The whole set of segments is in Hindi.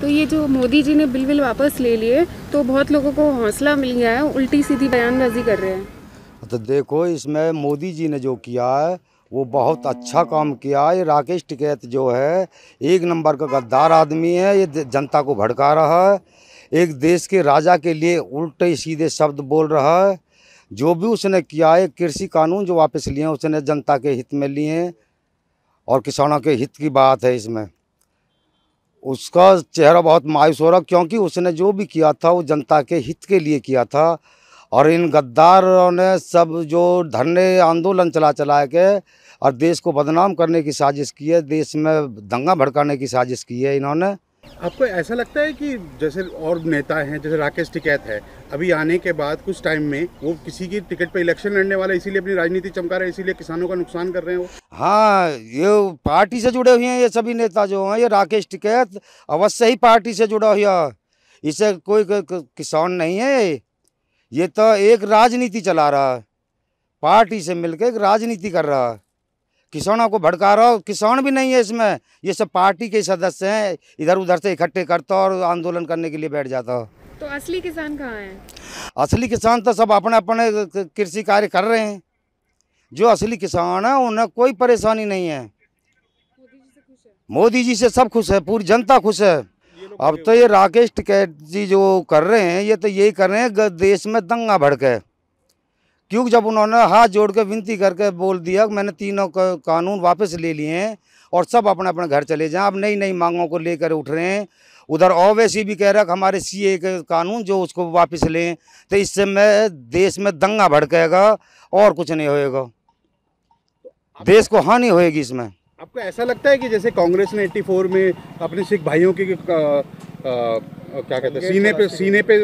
तो ये जो मोदी जी ने बिल बिल वापस ले लिए तो बहुत लोगों को हौसला मिल गया है उल्टी सीधी बयानबाजी कर रहे हैं तो देखो इसमें मोदी जी ने जो किया है वो बहुत अच्छा काम किया ये राकेश टिकैत जो है एक नंबर का गद्दार आदमी है ये जनता को भड़का रहा है एक देश के राजा के लिए उल्टे सीधे शब्द बोल रहा है जो भी उसने किया है कृषि कानून जो वापस लिए हैं उसने जनता के हित में लिए और किसानों के हित की बात है इसमें उसका चेहरा बहुत मायूस हो रहा क्योंकि उसने जो भी किया था वो जनता के हित के लिए किया था और इन गद्दारों ने सब जो धरने आंदोलन चला चला के और देश को बदनाम करने की साजिश की है देश में दंगा भड़काने की साजिश की है इन्होंने आपको ऐसा लगता है कि जैसे और नेता हैं जैसे राकेश टिकैत है अभी आने के बाद कुछ टाइम में वो किसी की टिकट पे इलेक्शन लड़ने वाला है इसीलिए अपनी राजनीति चमका रहे हैं इसीलिए किसानों का नुकसान कर रहे हैं वो हाँ ये पार्टी से जुड़े हुए हैं ये सभी नेता जो हैं ये राकेश टिकैत अवश्य ही पार्टी से जुड़ा हुआ इसे कोई किसान नहीं है ये तो एक राजनीति चला रहा पार्टी से मिलकर एक राजनीति कर रहा है किसानों को भड़का रहा हो किसान भी नहीं है इसमें ये सब पार्टी के सदस्य हैं इधर उधर से इकट्ठे करता और आंदोलन करने के लिए बैठ जाता हो तो असली किसान कहाँ हैं असली किसान तो सब अपने अपने कृषि कार्य कर रहे हैं जो असली किसान है उन्हें कोई परेशानी नहीं है मोदी जी से सब खुश है पूरी जनता खुश है अब तो ये राकेश टिकैत जी जो कर रहे हैं ये तो यही कर रहे हैं देश में दंगा भड़के क्योंकि जब उन्होंने हाथ जोड़ के विनती करके बोल दिया कि मैंने तीनों कानून वापस ले लिए हैं और सब अपने अपने घर चले जाएं अब नई नई मांगों को लेकर उठ रहे हैं उधर ओवैसी भी कह रहा है हमारे सी ए के कानून जो उसको वापस लें तो इससे मैं देश में दंगा भड़केगा और कुछ नहीं होएगा देश को हानि होएगी इसमें आपको ऐसा लगता है कि जैसे कांग्रेस ने 84 में अपने सिख भाइयों की क्या कहते हैं सीने पे सीने पे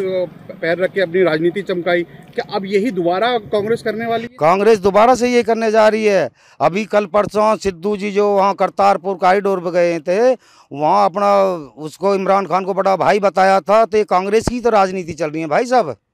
पैर रख के अपनी राजनीति चमकाई क्या अब यही दोबारा कांग्रेस करने वाली कांग्रेस दोबारा से ये करने जा रही है अभी कल परसों सिद्धू जी जो वहाँ करतारपुर कॉरिडोर पर गए थे वहाँ अपना उसको इमरान खान को बड़ा भाई बताया था तो ये कांग्रेस की तो राजनीति चल रही है भाई साहब